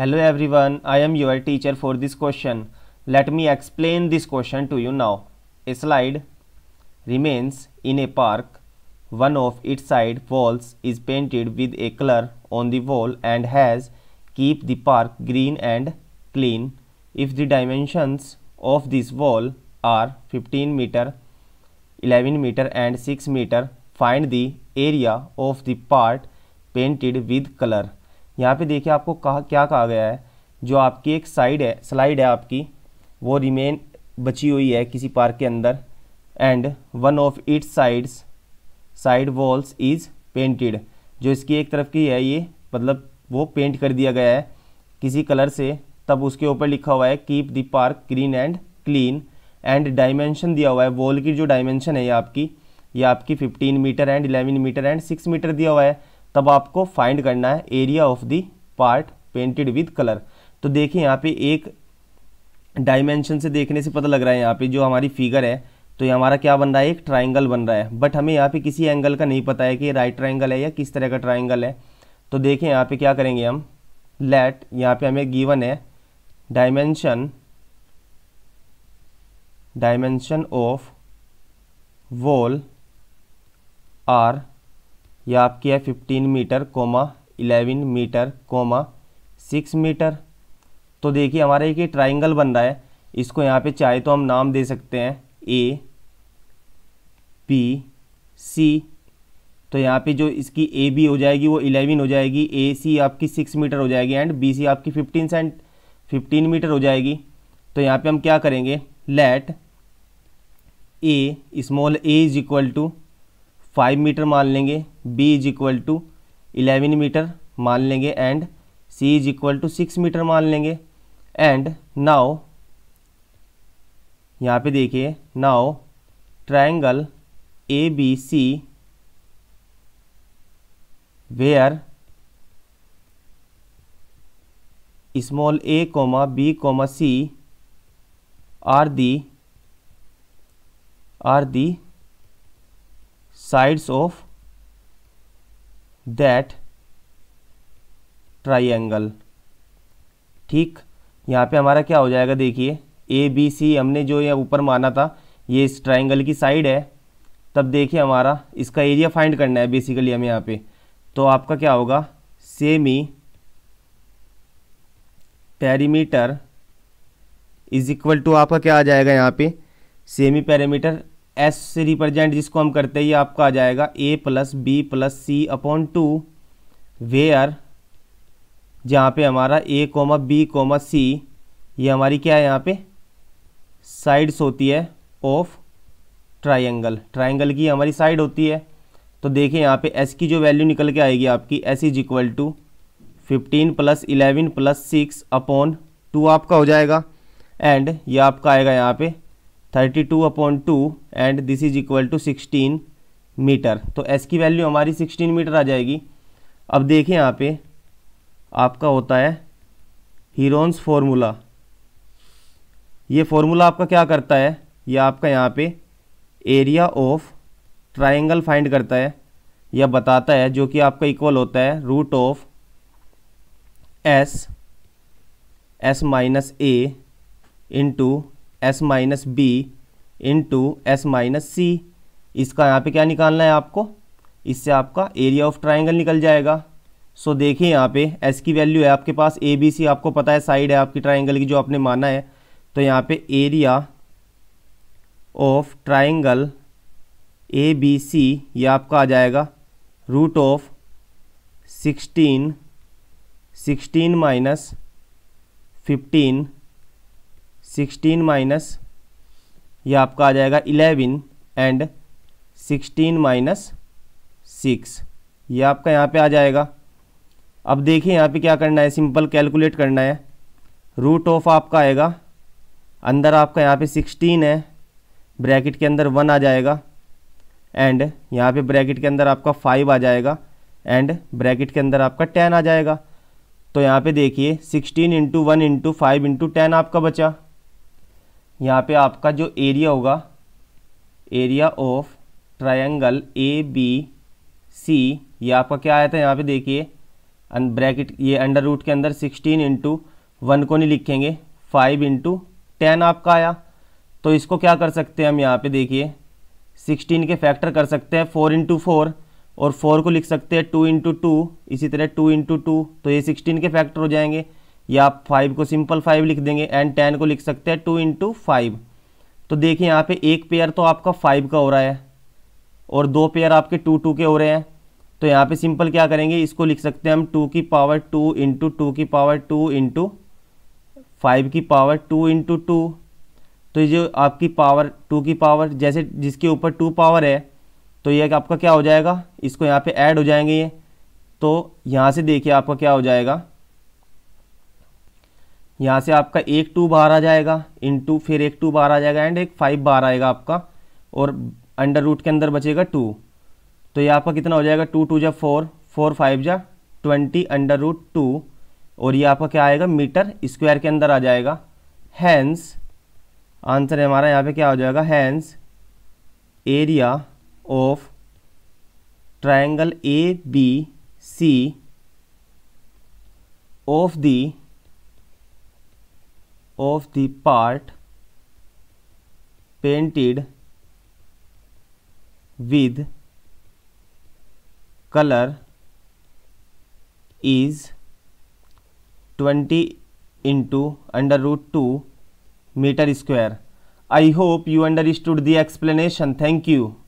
Hello everyone, I am your teacher for this question. Let me explain this question to you now. A slide remains in a park. One of its side walls is painted with a color on the wall and has keep the park green and clean. If the dimensions of this wall are 15 meter, 11 meter and 6 meter, find the area of the part painted with color. यहाँ पे देखिए आपको कहा क्या कहा गया है जो आपकी एक साइड है स्लाइड है आपकी वो रिमेन बची हुई है किसी पार्क के अंदर and one of its sides side walls is painted जो इसकी एक तरफ की है ये मतलब वो पेंट कर दिया गया है किसी कलर से तब उसके ऊपर लिखा हुआ है keep the park green and clean and dimension दिया हुआ है वॉल की जो डायमेंशन है ये आपकी ये आपकी 15 metre and 11 metre and 6 metre दिया हुआ है तब आपको फाइंड करना है area of the part painted with colour तो देखिए यहाँ पे एक डायमेंशन से देखने से पता लग रहा है यहाँ पे जो हमारी फिगर है तो ये हमारा क्या बन रहा है एक ट्राइंगल बन रहा है बट हमें यहाँ पे किसी एंगल का नहीं पता है कि राइट ट्राइंगल है या किस तरह का ट्राइंगल है तो देखें यहाँ पे क्या करेंगे हम लेट यहाँ पे हमें गिवन है dimension dimension of wall are ये आपकी है fifteen metre comma eleven metre comma six metre तो देखिए हमारा एक ये ट्राइंगल बन रहा है इसको यहाँ पे चाहे तो हम नाम दे सकते हैं ए पी सी तो यहाँ पे जो इसकी ए बी हो जाएगी वो इलेवन हो जाएगी ए सी आपकी सिक्स मीटर हो जाएगी एंड बी सी आपकी फिफ्टीन सेंट फिफ्टीन मीटर हो जाएगी तो यहाँ पे हम क्या करेंगे let a small a is equal to five metre मान लेंगे b is equal to eleven metre मान लेंगे and c is equal to six metre मान लेंगे एंड नाओ यहाँ पे देखिए now triangle A B C where small a comma b comma c are the are the sides of that triangle ठीक यहाँ पे हमारा क्या हो जाएगा देखिए ए बी सी हमने जो ये ऊपर माना था ये इस ट्राइंगल की साइड है तब देखिए हमारा इसका एरिया फाइंड करना है बेसिकली हमें यहाँ पे तो आपका क्या होगा semi perimeter is equal to आपका क्या आ जाएगा यहाँ पे सेमी पैरामीटर एस से रिप्रेजेंट जिसको हम करते हैं ये आपका आ जाएगा a plus b plus c upon two where जहाँ पे हमारा a comma b comma c ये हमारी क्या है यहाँ पे साइड्स होती है ऑफ ट्राइंगल ट्राइंगल की हमारी साइड होती है तो देखिए यहाँ पे एस की जो वैल्यू निकल के आएगी आपकी s is equal to fifteen plus eleven plus six upon two आपका हो जाएगा एंड ये आपका आएगा यहाँ पे thirty two upon two and this is equal to sixteen metre तो एस की वैल्यू हमारी सिक्सटीन मीटर आ जाएगी अब देखिए यहाँ पे आपका होता है हीरोन्स फॉर्मूला ये फॉर्मूला आपका क्या करता है ये आपका यहाँ पे एरिया ऑफ ट्राइंगल फाइंड करता है या बताता है जो कि आपका इक्वल होता है root of s s minus a into s minus b into s minus c इसका यहाँ पे क्या निकालना है आपको इससे आपका एरिया ऑफ ट्राइंगल निकल जाएगा सो देखिए यहाँ पे एस की वैल्यू है आपके पास ए बी सी आपको पता है साइड है आपकी ट्राइंगल की जो आपने माना है तो यहाँ पे area of triangle A B C ये आपका आ जाएगा root of sixteen sixteen minus fifteen sixteen minus ये आपका आ जाएगा eleven and sixteen minus six ये आपका यहाँ पे आ जाएगा अब देखिए यहाँ पे क्या करना है सिंपल कैलकुलेट करना है रूट ऑफ आपका आएगा अंदर आपका यहाँ पे सिक्सटीन है ब्रैकेट के अंदर वन आ जाएगा एंड यहाँ पे ब्रैकेट के अंदर आपका फाइव आ जाएगा एंड ब्रैकेट के अंदर आपका टेन आ जाएगा तो यहाँ पे देखिए sixteen into one into five into ten आपका बचा यहाँ पे आपका जो एरिया होगा area of triangle A B C ये आपका क्या आया था यहाँ पे देखिए ब्रैकेट ये अंडर रूट के अंदर सिक्सटीन इंटू वन को नहीं लिखेंगे फाइव इंटू टेन आपका आया तो इसको क्या कर सकते हैं हम यहाँ पे देखिए सिक्सटीन के फैक्टर कर सकते हैं फोर इंटू फोर और फोर को लिख सकते हैं टू इंटू टू इसी तरह टू इंटू टू तो ये सिक्सटीन के फैक्टर हो जाएंगे या आप फाइव को सिंपल फाइव लिख देंगे एंड टेन को लिख सकते हैं टू इंटू फाइव तो देखिए यहाँ पे एक पेयर तो आपका फाइव का हो रहा है और दो पेयर आपके टू टू के हो रहे हैं तो यहाँ पे सिंपल क्या करेंगे इसको लिख सकते हैं हम टू की पावर टू इंटू टू की पावर टू इंटू फाइव की पावर टू इंटू टू तो ये जो आपकी पावर टू की पावर जैसे जिसके ऊपर टू पावर है तो ये आपका क्या हो जाएगा इसको यहाँ पर ऐड हो जाएंगे ये तो यहाँ से देखिए आपका क्या हो जाएगा यहाँ से आपका एक टू बाहर आ जाएगा इन टू फिर एक टू बाहर आ जाएगा एंड एक फाइव बाहर आएगा आपका और अंडर रूट के अंदर बचेगा टू तो ये आपका कितना हो जाएगा टू टू जा फोर फोर फाइव जा ट्वेंटी अंडर रूट टू और ये आपका क्या आएगा मीटर स्क्वायर के अंदर आ जाएगा हैंस आंसर है हमारा यहाँ पे क्या हो जाएगा hence area of triangle A B C of the of the part painted with color is 20 into under root 2 meter square. I hope you understood the explanation. Thank you.